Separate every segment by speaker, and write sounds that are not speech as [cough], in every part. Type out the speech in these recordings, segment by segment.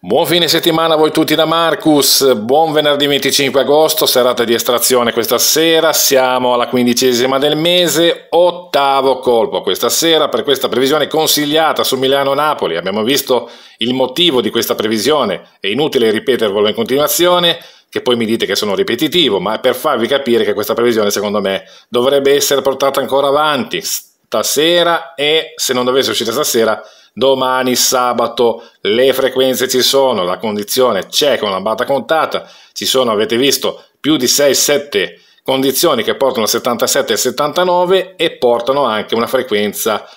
Speaker 1: Buon fine settimana a voi tutti da Marcus, buon venerdì 25 agosto, serata di estrazione questa sera, siamo alla quindicesima del mese, ottavo colpo questa sera per questa previsione consigliata su Milano-Napoli, abbiamo visto il motivo di questa previsione, è inutile ripetervelo in continuazione, che poi mi dite che sono ripetitivo, ma è per farvi capire che questa previsione secondo me dovrebbe essere portata ancora avanti, stasera e se non dovesse uscire stasera Domani sabato le frequenze ci sono, la condizione c'è con la banda contata, ci sono, avete visto, più di 6-7 condizioni che portano a 77 e 79 e portano anche una frequenza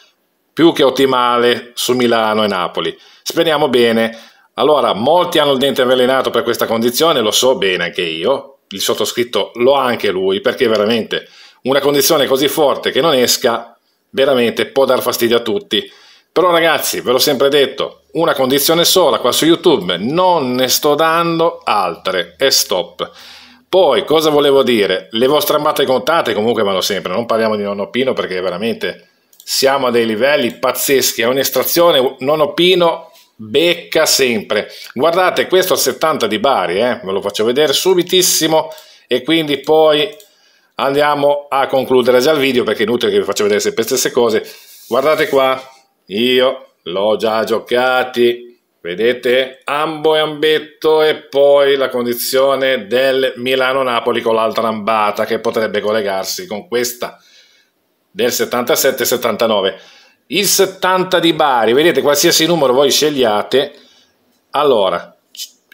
Speaker 1: più che ottimale su Milano e Napoli. Speriamo bene. Allora, molti hanno il dente avvelenato per questa condizione, lo so bene anche io, il sottoscritto lo ha anche lui, perché veramente una condizione così forte che non esca, veramente può dar fastidio a tutti. Però ragazzi, ve l'ho sempre detto, una condizione sola qua su YouTube, non ne sto dando altre e stop. Poi, cosa volevo dire? Le vostre amate contate comunque vanno sempre, non parliamo di nonno Pino perché veramente siamo a dei livelli pazzeschi, è un'estrazione, nonno Pino becca sempre. Guardate, questo al 70 di Bari, eh? ve lo faccio vedere subitissimo e quindi poi andiamo a concludere già il video perché è inutile che vi faccio vedere sempre le stesse cose. Guardate qua, io l'ho già giocati. Vedete? Ambo e ambetto e poi la condizione del Milano-Napoli con l'altra ambata che potrebbe collegarsi con questa del 77-79. Il 70 di Bari, vedete qualsiasi numero voi scegliate. Allora,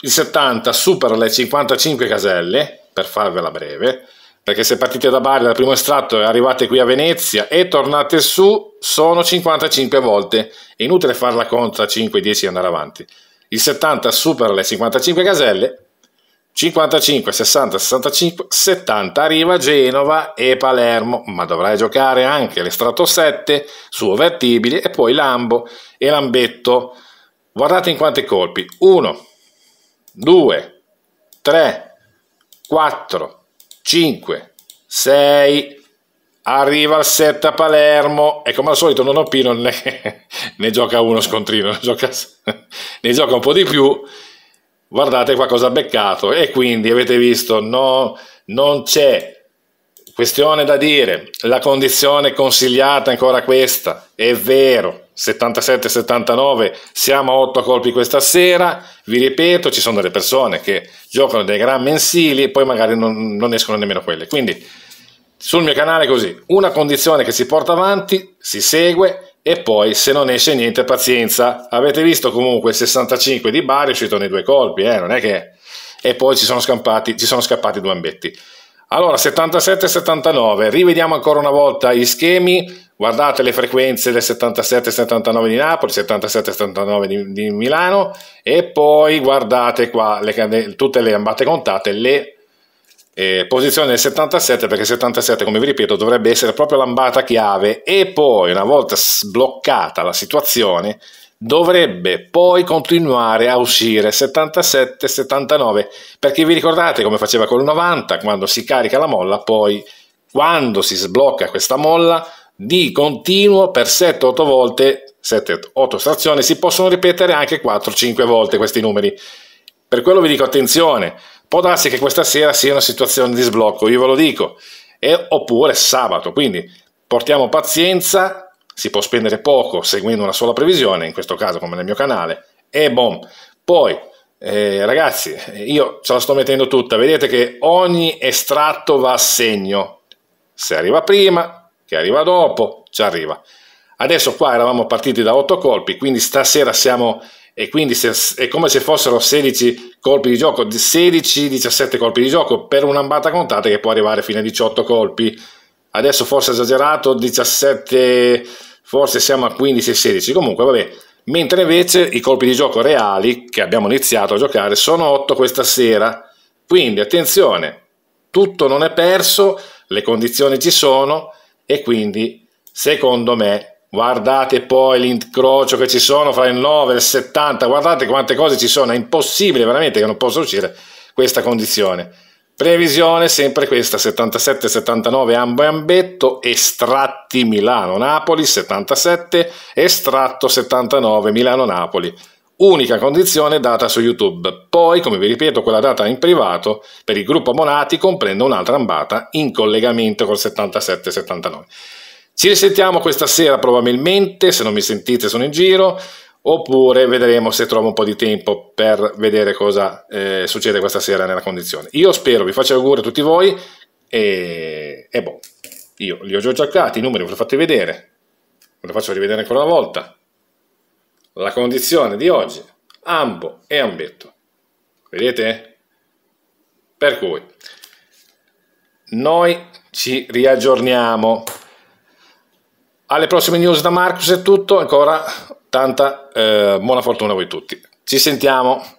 Speaker 1: il 70 supera le 55 caselle, per farvela breve, perché se partite da Bari dal primo estratto e arrivate qui a Venezia e tornate su, sono 55 volte, è inutile farla contra 5-10 e andare avanti. Il 70 supera le 55 caselle, 55, 60, 65, 70 arriva Genova e Palermo, ma dovrai giocare anche l'estratto 7 su Overtibili e poi Lambo e Lambetto. Guardate in quanti colpi, 1, 2, 3, 4, 5, 6, arriva il 7 a Palermo e come al solito non Oppino ne, [laughs] ne gioca uno scontrino, ne gioca, [laughs] ne gioca, un po' di più, guardate qua cosa ha beccato e quindi avete visto no, non c'è questione da dire, la condizione consigliata è ancora questa, è vero, 77-79, siamo a 8 colpi questa sera, vi ripeto, ci sono delle persone che giocano dei gran mensili e poi magari non, non escono nemmeno quelle. Quindi sul mio canale è così, una condizione che si porta avanti, si segue e poi se non esce niente pazienza. Avete visto comunque il 65 di Bari è uscito nei due colpi, eh? non è che... E poi ci sono, scampati, ci sono scappati due ambetti. Allora, 77-79, rivediamo ancora una volta gli schemi guardate le frequenze del 77-79 di Napoli, 77-79 di, di, Milano e poi guardate qua le, tutte le ambate contate, le eh, posizioni del 77 perché 77 come vi ripeto dovrebbe essere proprio l'ambata chiave e poi una volta sbloccata la situazione dovrebbe poi continuare a uscire 77-79 perché vi ricordate come faceva col 90 quando si carica la molla poi quando si sblocca questa molla di continuo per 7-8 volte, 7-8 stazioni, si possono ripetere anche 4-5 volte questi numeri. Per quello vi dico attenzione, può darsi che questa sera sia una situazione di sblocco, io ve lo dico, e, oppure sabato, quindi portiamo pazienza, si può spendere poco seguendo una sola previsione, in questo caso come nel mio canale, e bom. Poi, eh, ragazzi, io ce la sto mettendo tutta, vedete che ogni estratto va a segno, se arriva prima che arriva dopo, ci arriva. Adesso qua eravamo partiti da 8 colpi, quindi stasera siamo e quindi se, è come se fossero 16 colpi di gioco, 16-17 colpi di gioco per un'ambata contata che può arrivare fino a 18 colpi. Adesso forse esagerato, 17, forse siamo a 15-16, comunque vabbè. Mentre invece i colpi di gioco reali che abbiamo iniziato a giocare sono 8 questa sera. Quindi attenzione, tutto non è perso, le condizioni ci sono, e quindi secondo me guardate poi l'incrocio che ci sono fra il 9 e il 70 guardate quante cose ci sono è impossibile veramente che non possa uscire questa condizione previsione sempre questa 77-79 Ambetto estratti Milano-Napoli 77 estratto 79 Milano-Napoli unica condizione data su YouTube. Poi, come vi ripeto, quella data in privato per il gruppo Monati comprende un'altra ambata in collegamento col 77-79. Ci risentiamo questa sera probabilmente, se non mi sentite sono in giro, oppure vedremo se trovo un po' di tempo per vedere cosa eh, succede questa sera nella condizione. Io spero, vi faccio auguri a tutti voi e, e boh, io li ho già cercati, i numeri ve li ho fatti vedere, ve li faccio rivedere ancora una volta la condizione di oggi, ambo e ambetto. Vedete? Per cui, noi ci riaggiorniamo. Alle prossime news da Marcus è tutto, ancora tanta eh, buona fortuna a voi tutti. Ci sentiamo.